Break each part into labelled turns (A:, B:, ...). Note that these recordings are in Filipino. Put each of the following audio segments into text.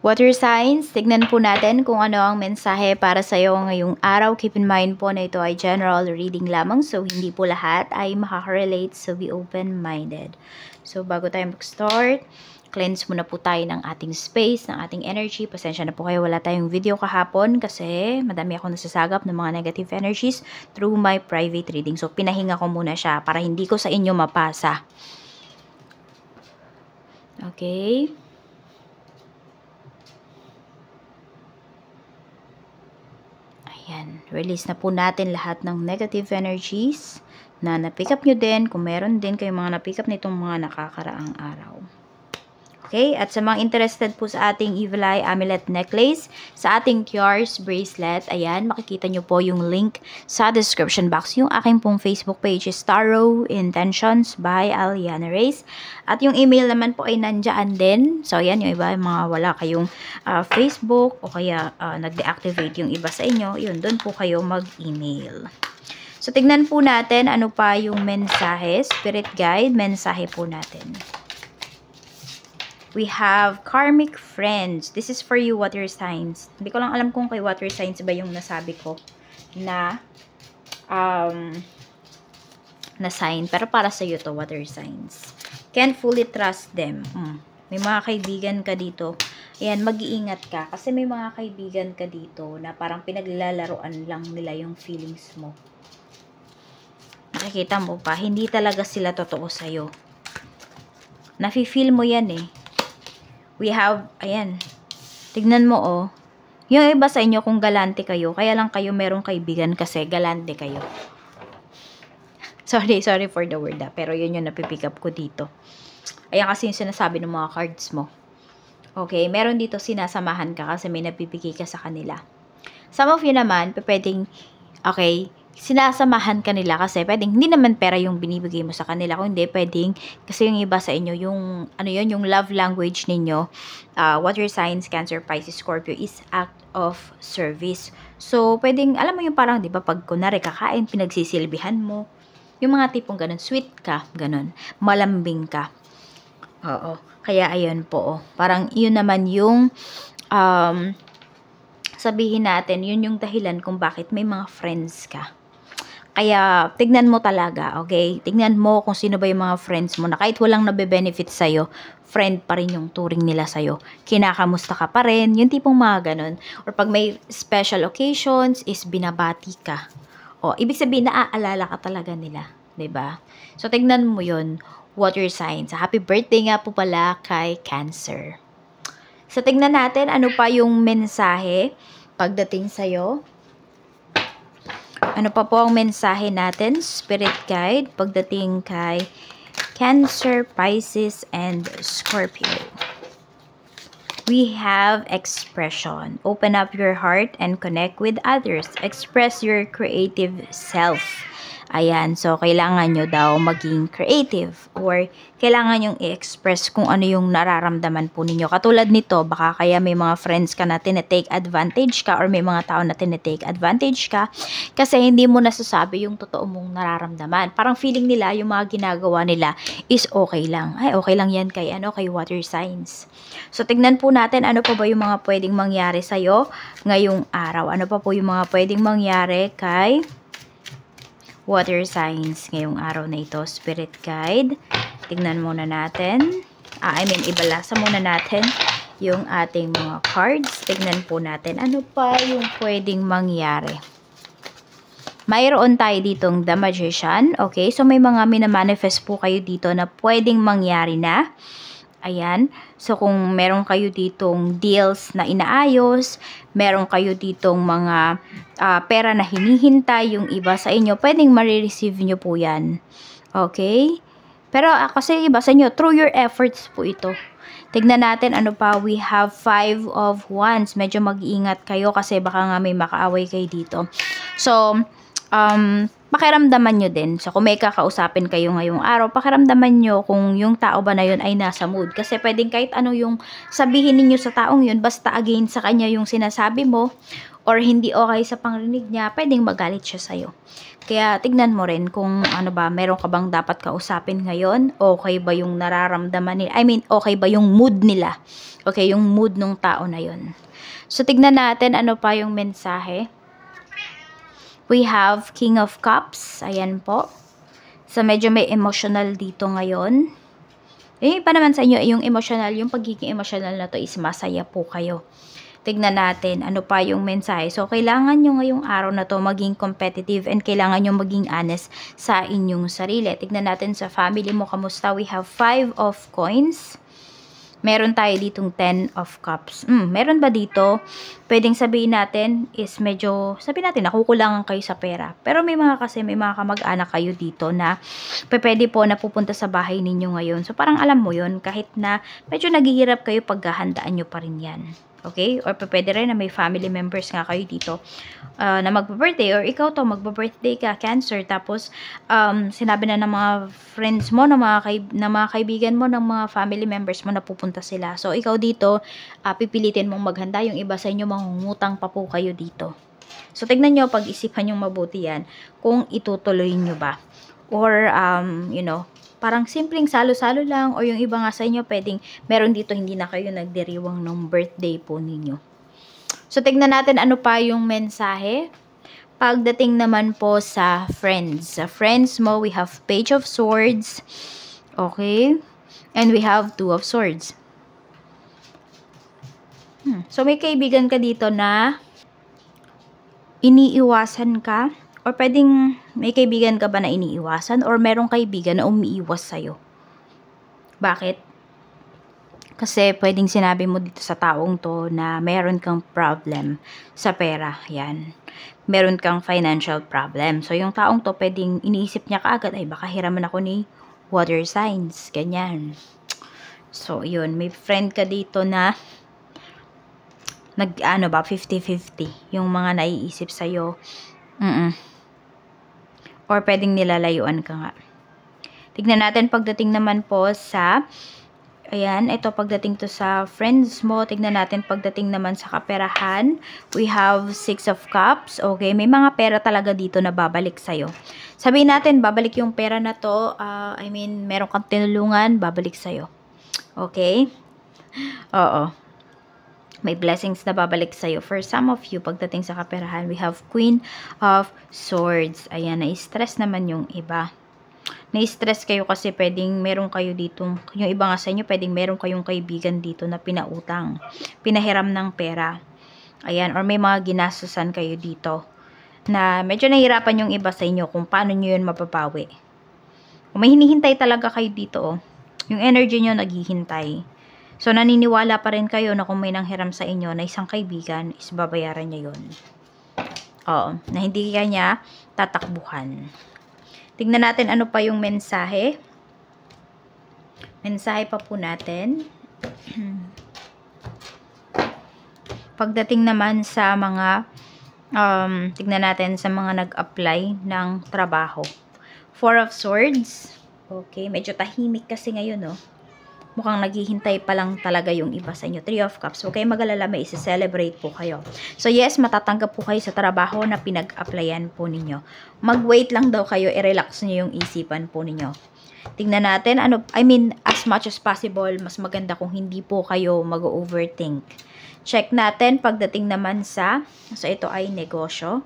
A: Water signs, tignan po natin kung ano ang mensahe para sa iyo ngayong araw. Keep in mind po na ito ay general reading lamang so hindi po lahat ay makaka-relate so be open-minded. So bago tayo mag-start, cleanse muna po tayo ng ating space, ng ating energy. Pasensya na po kayo, wala tayong video kahapon kasi madami akong nasasagap ng mga negative energies through my private reading. So pinahinga ko muna siya para hindi ko sa inyo mapasa. Okay. Yan, release na po natin lahat ng negative energies na na-pick up nyo din kung meron din kayong mga na-pick up nitong mga nakakaraang araw. Okay? At sa mga interested po sa ating Evil Eye Amulet Necklace, sa ating Kiars Bracelet, ayan, makikita nyo po yung link sa description box. Yung aking pong Facebook page is Tarot Intentions by Aliana Reyes. At yung email naman po ay nandyan din. So, ayan, yung iba, yung mga wala kayong uh, Facebook o kaya uh, nag-deactivate yung iba sa inyo, yun, doon po kayo mag-email. So, tignan po natin ano pa yung mensahe, spirit guide, mensahe po natin. We have karmic friends. This is for you, water signs. Hindi ko lang alam kung kay water signs ba yung nasabi ko na um, na sign. Pero para sa'yo to, water signs. Can't fully trust them. Mm. May mga kaibigan ka dito. Ayan, mag-iingat ka. Kasi may mga kaibigan ka dito na parang pinaglalaroan lang nila yung feelings mo. Nakikita mo pa, hindi talaga sila totoo sa'yo. Nafe-feel mo yan eh we have, ayan, tignan mo oh, yung iba sa inyo kung galante kayo, kaya lang kayo merong kaibigan kasi galante kayo. Sorry, sorry for the word ah, pero yun yung napipick up ko dito. Ayan kasi yung sinasabi ng mga cards mo. Okay, meron dito sinasamahan ka kasi may napipiki ka sa kanila. Some of you naman, pwedeng, okay, sinasamahan ka nila kasi pwedeng hindi naman pera yung binibigay mo sa kanila kundi pwedeng kasi yung iba sa inyo yung ano yun yung love language ninyo uh, what your signs cancer Pisces Scorpio is act of service so pwedeng alam mo yung parang di ba pag kunwari kakain pinagsisilbihan mo yung mga tipong ganun sweet ka ganun malambing ka oo kaya ayun po oh. parang yun naman yung um, sabihin natin yun yung dahilan kung bakit may mga friends ka kaya, tignan mo talaga, okay? Tignan mo kung sino ba yung mga friends mo na kahit walang nabe-benefit sa'yo, friend pa rin yung turing nila sa'yo. Kinakamusta ka pa rin, yung tipong mga ganun. Or pag may special occasions, is binabati ka. O, ibig sabihin, naaalala ka talaga nila, ba diba? So, tignan mo yon what water signs. Happy birthday nga po pala kay Cancer. Sa so, tignan natin, ano pa yung mensahe pagdating sa'yo ano pa po ang mensahe natin, Spirit Guide, pagdating kay Cancer, Pisces, and Scorpio? We have expression. Open up your heart and connect with others. Express your creative self. Ayan, so kailangan nyo daw maging creative or kailangan yung i-express kung ano yung nararamdaman po ninyo. Katulad nito, baka kaya may mga friends ka na tinetake advantage ka or may mga tao na tinetake advantage ka kasi hindi mo nasasabi yung totoo mong nararamdaman. Parang feeling nila yung mga ginagawa nila is okay lang. Ay, okay lang yan kay, ano, kay water signs. So, tignan po natin ano pa ba yung mga pwedeng mangyari sa'yo ngayong araw. Ano pa po yung mga pwedeng mangyari kay water signs ngayong araw na ito. Spirit guide. Tignan muna natin. Ah, I mean, ibalasa muna natin yung ating mga cards. Tignan po natin ano pa yung pwedeng mangyari. Mayroon tayo ditong The Magician. Okay, so may mga minamanifest po kayo dito na pwedeng mangyari na. Ayan. So, kung meron kayo ditong deals na inaayos, meron kayo ditong mga uh, pera na hinihintay yung iba sa inyo, pwedeng marireceive nyo po yan. Okay? Pero uh, kasi iba sa inyo, through your efforts po ito. Tignan natin ano pa, we have 5 of wands. Medyo mag-iingat kayo kasi baka nga may makaaway kayo dito. So, um, pakiramdaman nyo din. So, kung may kakausapin kayo ngayong araw, pakiramdaman nyo kung yung tao ba na yun ay nasa mood. Kasi pwedeng kahit ano yung sabihin ninyo sa taong yun, basta again sa kanya yung sinasabi mo, or hindi okay sa pangrinig niya, pwedeng magalit siya sa'yo. Kaya tignan mo rin kung ano ba, meron ka bang dapat kausapin ngayon? Okay ba yung nararamdaman nila? I mean, okay ba yung mood nila? Okay, yung mood ng tao na yun. So, tignan natin ano pa yung mensahe. We have King of Cups. Ayan po. So, medyo may emotional dito ngayon. Eh, pa naman sa inyo, eh, yung emotional, yung pagiging emotional na to is masaya po kayo. Tignan natin ano pa yung mensahe. So, kailangan nyo ngayong araw na to maging competitive and kailangan nyo maging honest sa inyong sarili. Tignan natin sa family mo, kamusta? We have five of coins meron tayo ditong 10 of cups. Mm, meron ba dito? Pwedeng sabihin natin is medyo, sabihin natin, nakukulangan kayo sa pera. Pero may mga kasi, may mga kamag-anak kayo dito na pwede po na pupunta sa bahay ninyo ngayon. So, parang alam mo yon kahit na medyo naghihirap kayo, paghahandaan nyo pa rin yan. Okay? Or pwede rin na may family members nga kayo dito uh, na magbe-birthday or ikaw to magbe-birthday ka Cancer tapos um, sinabi na ng mga friends mo, ng mga kaib- ng mga kaibigan mo, ng mga family members mo na pupunta sila. So ikaw dito uh, pipilitin mong maghanda yung iba sa inyo mangungutang pa po kayo dito. So tignan niyo pag-isipan niyo mabuti yan kung itutuloy niyo ba or um, you know, parang simpleng salo-salo lang o yung iba nga sa inyo pwedeng meron dito hindi na kayo nagdiriwang ng birthday po ninyo. So tignan natin ano pa yung mensahe. Pagdating naman po sa friends. Sa friends mo, we have page of swords. Okay? And we have two of swords. Hmm. So may kaibigan ka dito na iniiwasan ka Or pwedeng may kaibigan ka ba na iniiwasan or merong kaibigan na umiiwas sa'yo. Bakit? Kasi pwedeng sinabi mo dito sa taong to na meron kang problem sa pera. Yan. Meron kang financial problem. So, yung taong to pwedeng iniisip niya kaagad, ay baka hiraman ako ni water signs. Ganyan. So, yun. May friend ka dito na nag, ano ba, 50-50. Yung mga naiisip sa'yo, mm, -mm or pwedeng nilalayuan ka nga. Tignan natin pagdating naman po sa Ayan, ito pagdating to sa friends mo, tignan natin pagdating naman sa kaperahan. We have six of cups. Okay, may mga pera talaga dito na babalik sa'yo. Sabihin natin, babalik yung pera na to. Uh, I mean, meron kang tinulungan, babalik sa'yo. Okay? Oo may blessings na babalik sa'yo. For some of you, pagdating sa kaperahan, we have Queen of Swords. Ayan, na-stress naman yung iba. Na-stress kayo kasi pwedeng meron kayo dito, yung iba nga sa inyo, pwedeng meron kayong kaibigan dito na pinautang, pinahiram ng pera. Ayan, or may mga ginastusan kayo dito na medyo nahirapan yung iba sa inyo kung paano nyo yun mapapawi. Kung may hinihintay talaga kayo dito, oh, yung energy nyo naghihintay So, naniniwala pa rin kayo na kung may nanghiram sa inyo na isang kaibigan, is babayaran niya yun. Oo, na hindi kaya niya tatakbuhan. Tingnan natin ano pa yung mensahe. Mensahe pa po natin. Pagdating naman sa mga, um, tingnan natin sa mga nag-apply ng trabaho. Four of Swords. Okay, medyo tahimik kasi ngayon, no? Oh mukhang naghihintay pa lang talaga yung iba sa inyo. Three of Cups. Okay, kayong magalala, may isi-celebrate po kayo. So yes, matatanggap po kayo sa trabaho na pinag-applyan po ninyo. Mag-wait lang daw kayo, i-relax nyo yung isipan po ninyo. Tingnan natin, ano, I mean, as much as possible, mas maganda kung hindi po kayo mag-overthink. Check natin pagdating naman sa, so ito ay negosyo.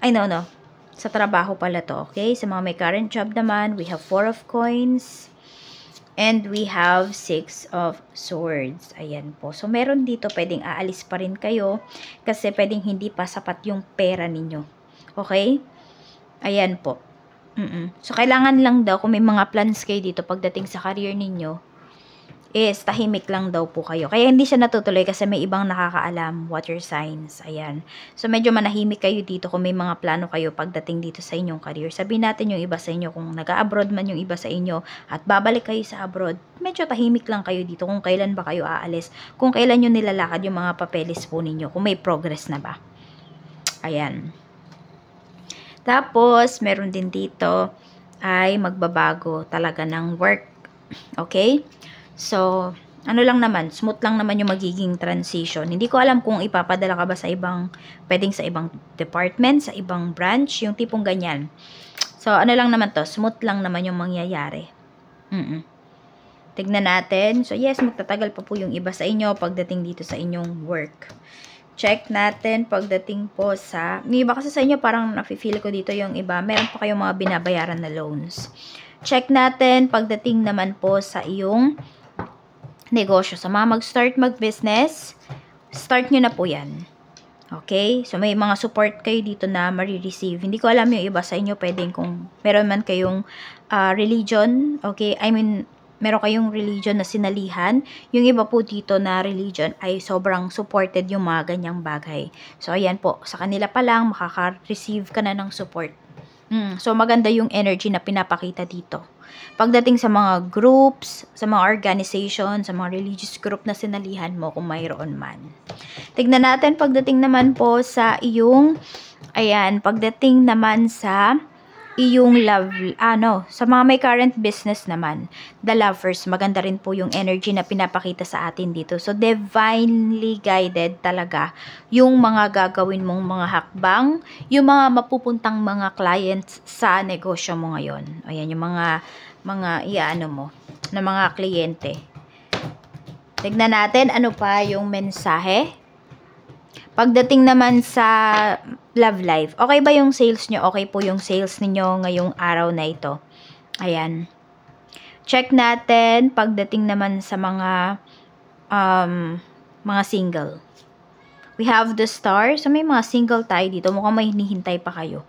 A: I no, no. Sa trabaho pala to, okay? Sa mga may current job naman, we have four of coins And we have six of swords. Ayan po. So, meron dito pwedeng aalis pa rin kayo kasi pwedeng hindi pa sapat yung pera ninyo. Okay? Ayan po. Mm -mm. So, kailangan lang daw kung may mga plans kayo dito pagdating sa career ninyo, is tahimik lang daw po kayo. Kaya hindi siya natutuloy kasi may ibang nakakaalam water signs. Ayan. So medyo manahimik kayo dito kung may mga plano kayo pagdating dito sa inyong career. Sabihin natin yung iba sa inyo kung nag-abroad man yung iba sa inyo at babalik kayo sa abroad. Medyo tahimik lang kayo dito kung kailan ba kayo aalis. Kung kailan nyo nilalakad yung mga papeles po ninyo. Kung may progress na ba. Ayan. Tapos, meron din dito ay magbabago talaga ng work. Okay? So, ano lang naman, smooth lang naman yung magiging transition. Hindi ko alam kung ipapadala ka ba sa ibang, pwedeng sa ibang department, sa ibang branch, yung tipong ganyan. So, ano lang naman to, smooth lang naman yung mangyayari. Mm, -mm. Tignan natin. So, yes, magtatagal pa po yung iba sa inyo pagdating dito sa inyong work. Check natin pagdating po sa... Yung iba kasi sa inyo, parang nafe-feel ko dito yung iba. Meron pa kayong mga binabayaran na loans. Check natin pagdating naman po sa iyong negosyo. Sa mga mag-start mag-business, start nyo na po yan. Okay? So, may mga support kayo dito na marireceive. Hindi ko alam yung iba sa inyo. Pwedeng kung meron man kayong uh, religion, okay? I mean, meron kayong religion na sinalihan, yung iba po dito na religion ay sobrang supported yung mga ganyang bagay. So, ayan po, sa kanila pa lang, makaka-receive ka na ng support. Mm, so, maganda yung energy na pinapakita dito. Pagdating sa mga groups, sa mga organization, sa mga religious group na sinalihan mo kung mayroon man. Tignan natin pagdating naman po sa iyong, ayan, pagdating naman sa iyong love, ano, sa mga may current business naman, the lovers, maganda rin po yung energy na pinapakita sa atin dito. So, divinely guided talaga yung mga gagawin mong mga hakbang, yung mga mapupuntang mga clients sa negosyo mo ngayon. Ayan, yung mga, mga, iano mo, na mga kliyente. Tignan natin ano pa yung mensahe. Pagdating naman sa love life. Okay ba yung sales nyo? Okay po yung sales ninyo ngayong araw na ito. Ayan. Check natin pagdating naman sa mga um, mga single. We have the star. So, may mga single tayo dito. Mukhang may hinihintay pa kayo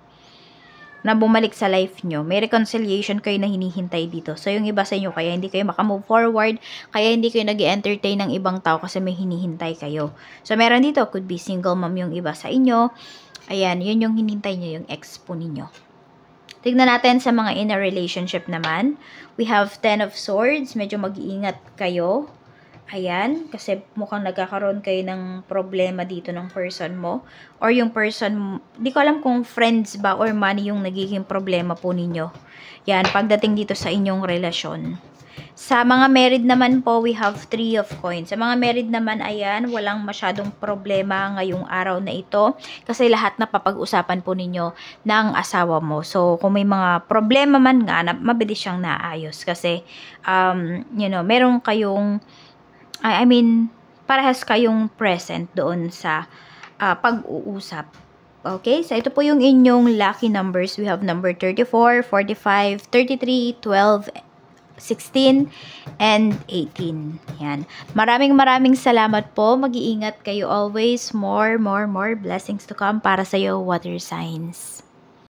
A: na bumalik sa life nyo. May reconciliation kayo na hinihintay dito. So, yung iba sa inyo, kaya hindi kayo makamove forward, kaya hindi kayo nag entertain ng ibang tao kasi may hinihintay kayo. So, meron dito, could be single mom yung iba sa inyo. Ayan, yun yung hinihintay nyo, yung ex po ninyo. Tignan natin sa mga in a relationship naman. We have 10 of swords. Medyo mag-iingat kayo. Ayan, kasi mukhang nagkakaroon kayo ng problema dito ng person mo. Or yung person, di ko alam kung friends ba or money yung nagiging problema po ninyo. Yan, pagdating dito sa inyong relasyon. Sa mga married naman po, we have 3 of coins. Sa mga married naman, ayan, walang masyadong problema ngayong araw na ito kasi lahat na papag-usapan po ninyo ng asawa mo. So, kung may mga problema man nga, mabilis siyang naayos kasi, um, you know, meron kayong I I mean, parehas kayong present doon sa uh, pag-uusap. Okay? So, ito po yung inyong lucky numbers. We have number 34, 45, 33, 12, 16, and 18. Yan. Maraming maraming salamat po. Mag-iingat kayo always. More, more, more blessings to come para sa iyo, water signs.